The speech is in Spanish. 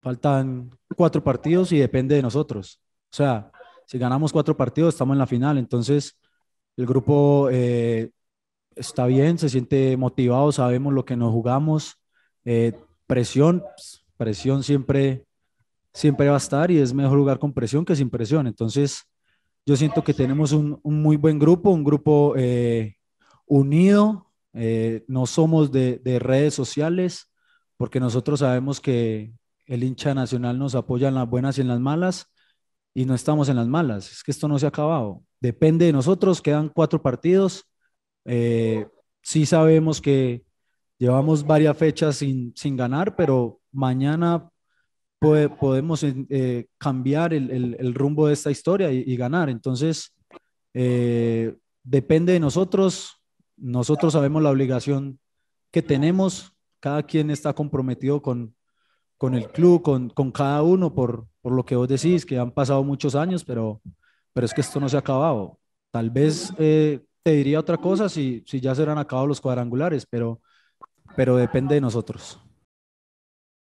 faltan cuatro partidos y depende de nosotros. O sea, si ganamos cuatro partidos, estamos en la final. Entonces, el grupo eh, está bien, se siente motivado, sabemos lo que nos jugamos. Eh, presión, presión siempre, siempre va a estar y es mejor jugar con presión que sin presión. Entonces, yo siento que tenemos un, muy buen grupo, un grupo eh, unido. no somos de redes sociales porque nosotros sabemos que, el hincha nacional nos apoya en las buenas y en las malas, y no estamos en las malas. Es que esto no se ha acabado. Depende de nosotros, quedan cuatro partidos. Eh, sí sabemos que llevamos varias fechas sin, ganar, pero mañana podemos eh, cambiar el, rumbo de esta historia y, ganar. Entonces, eh, depende de nosotros. Nosotros sabemos la obligación que tenemos. Cada quien está comprometido con, con el club, con, cada uno, por, lo que vos decís, que han pasado muchos años, pero, pero es que esto no se ha acabado. Tal vez eh, te diría otra cosa si, si ya se han acabado los cuadrangulares, pero, pero depende de nosotros.